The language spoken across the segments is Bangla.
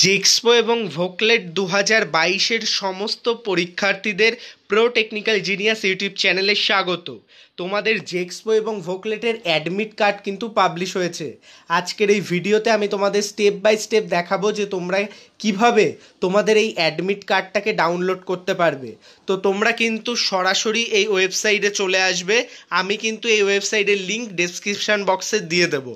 জেক্সপো এবং ভোকলেট দু হাজার বাইশের সমস্ত পরীক্ষার্থীদের প্রো টেকনিক্যাল জিনিয়াস ইউটিউব চ্যানেলে স্বাগত তোমাদের জেক্সপো এবং ভোকলেটের অ্যাডমিট কার্ড কিন্তু পাবলিশ হয়েছে আজকের এই ভিডিওতে আমি তোমাদের স্টেপ বাই স্টেপ দেখাবো যে তোমরা কিভাবে তোমাদের এই অ্যাডমিট কার্ডটাকে ডাউনলোড করতে পারবে তো তোমরা কিন্তু সরাসরি এই ওয়েবসাইটে চলে আসবে আমি কিন্তু এই ওয়েবসাইটের লিঙ্ক ডিসক্রিপশান বক্সে দিয়ে দেব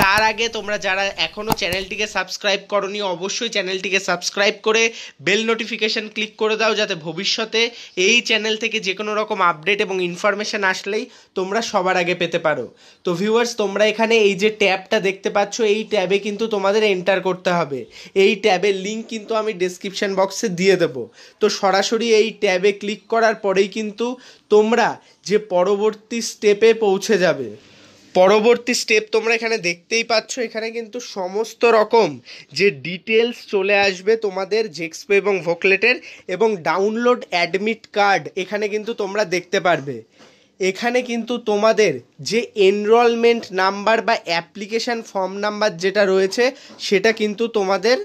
তার আগে তোমরা যারা এখনও চ্যানেলটিকে সাবস্ক্রাইব করনি অবশ্যই চ্যানেলটিকে সাবস্ক্রাইব করে বেল নোটিফিকেশান ক্লিক করে দাও যাতে ভবিষ্যতে এই এই চ্যানেল থেকে যে কোনো রকম আপডেট এবং ইনফরমেশান আসলেই তোমরা সবার আগে পেতে পারো তো ভিউয়ার্স তোমরা এখানে এই যে ট্যাবটা দেখতে পাচ্ছ এই ট্যাবে কিন্তু তোমাদের এন্টার করতে হবে এই ট্যাবের লিঙ্ক কিন্তু আমি ডিসক্রিপশান বক্সে দিয়ে দেব তো সরাসরি এই ট্যাবে ক্লিক করার পরেই কিন্তু তোমরা যে পরবর্তী স্টেপে পৌঁছে যাবে পরবর্তী স্টেপ তোমরা এখানে দেখতেই পাচ্ছ এখানে কিন্তু সমস্ত রকম যে ডিটেলস চলে আসবে তোমাদের জেক্সপে এবং ভোকলেটের এবং ডাউনলোড অ্যাডমিট কার্ড এখানে কিন্তু তোমরা দেখতে পারবে এখানে কিন্তু তোমাদের যে এনরোলমেন্ট নাম্বার বা অ্যাপ্লিকেশান ফর্ম নাম্বার যেটা রয়েছে সেটা কিন্তু তোমাদের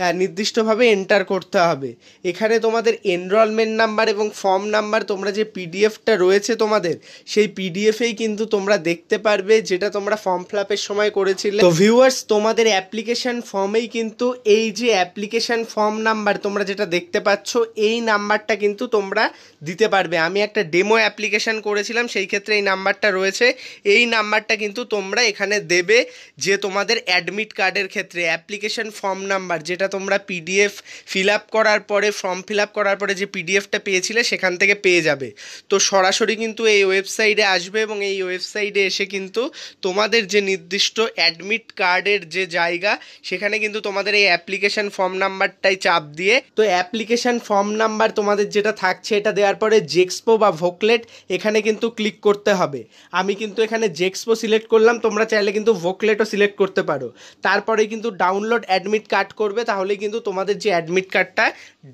হ্যাঁ, নির্দিষ্টভাবে এন্টার করতে হবে এখানে তোমাদের এনরোলমেন্ট নাম্বার এবং ফর্ম নাম্বার তোমরা যে পিডিএফটা রয়েছে তোমাদের সেই পিডিএফেই কিন্তু তোমরা দেখতে পারবে যেটা তোমরা ফর্ম আপের সময় করেছিলে তো ভিউয়ার্স তোমাদের অ্যাপ্লিকেশান ফর্মেই কিন্তু এই যে অ্যাপ্লিকেশান ফর্ম নাম্বার তোমরা যেটা দেখতে পাচ্ছ এই নাম্বারটা কিন্তু তোমরা দিতে পারবে আমি একটা ডেমো অ্যাপ্লিকেশান করেছিলাম সেই ক্ষেত্রে এই নাম্বারটা রয়েছে এই নাম্বারটা কিন্তু তোমরা এখানে দেবে যে তোমাদের অ্যাডমিট কার্ডের ক্ষেত্রে অ্যাপ্লিকেশান ফর্ম নাম্বার যেটা তোমরা পিডিএফ ফিল আপ করার পরে ফর্ম ফিল আপ করার পরে যে পিডিএফটা পেয়েছিলে সেখান থেকে পেয়ে যাবে তো সরাসরি কিন্তু এই ওয়েবসাইটে আসবে এবং এই ওয়েবসাইটে এসে কিন্তু তোমাদের যে নির্দিষ্ট অ্যাডমিট কার্ডের যে জায়গা সেখানে কিন্তু তোমাদের এই অ্যাপ্লিকেশান ফর্ম নাম্বারটাই চাপ দিয়ে তো অ্যাপ্লিকেশান ফর্ম নাম্বার তোমাদের যেটা থাকছে এটা দেওয়ার পরে জেক্সপো বা ভোকলেট এখানে কিন্তু ক্লিক করতে হবে আমি কিন্তু এখানে জেক্সপো সিলেক্ট করলাম তোমরা চাইলে কিন্তু ভোকলেটও সিলেক্ট করতে পারো তারপরে কিন্তু ডাউনলোড অ্যাডমিট কার্ড করবে তাহলে তাহলে কিন্তু তোমাদের যে অ্যাডমিট কার্ডটা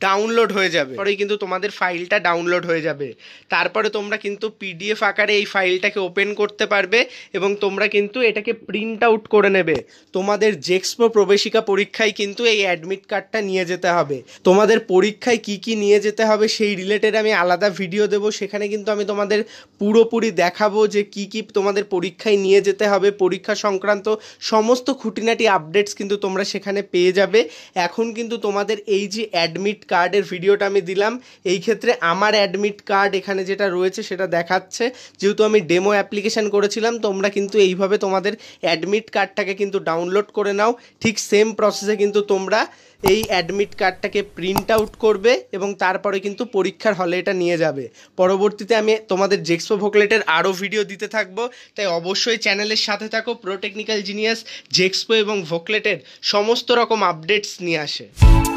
ডাউনলোড হয়ে যাবে পরে কিন্তু তোমাদের ফাইলটা ডাউনলোড হয়ে যাবে তারপরে তোমরা কিন্তু পিডিএফ আকারে এই ফাইলটাকে ওপেন করতে পারবে এবং তোমরা কিন্তু এটাকে প্রিন্ট আউট করে নেবে তোমাদের জেক্সপো প্রবেশিকা পরীক্ষায় কিন্তু এই অ্যাডমিট কার্ডটা নিয়ে যেতে হবে তোমাদের পরীক্ষায় কি কি নিয়ে যেতে হবে সেই রিলেটেড আমি আলাদা ভিডিও দেব সেখানে কিন্তু আমি তোমাদের পুরোপুরি দেখাবো যে কি কি তোমাদের পরীক্ষায় নিয়ে যেতে হবে পরীক্ষা সংক্রান্ত সমস্ত খুঁটিনাটি আপডেটস কিন্তু তোমরা সেখানে পেয়ে যাবে এখন কিন্তু তোমাদের এই যে অ্যাডমিট কার্ডের ভিডিওটা আমি দিলাম এই ক্ষেত্রে আমার অ্যাডমিট কার্ড এখানে যেটা রয়েছে সেটা দেখাচ্ছে যেহেতু আমি ডেমো অ্যাপ্লিকেশান করেছিলাম তোমরা কিন্তু এইভাবে তোমাদের অ্যাডমিট কার্ডটাকে কিন্তু ডাউনলোড করে নাও ঠিক সেম প্রসেসে কিন্তু তোমরা এই অ্যাডমিট কার্ডটাকে প্রিন্ট আউট করবে এবং তারপরে কিন্তু পরীক্ষার হলে এটা নিয়ে যাবে পরবর্তীতে আমি তোমাদের জেক্সপো ভোকলেটের আরও ভিডিও দিতে থাকবো তাই অবশ্যই চ্যানেলের সাথে থাকো প্রো টেকনিক্যাল জিনিয়াস জেক্সপো এবং ভোকলেটের সমস্ত রকম আপডেটস নিয়ে আসে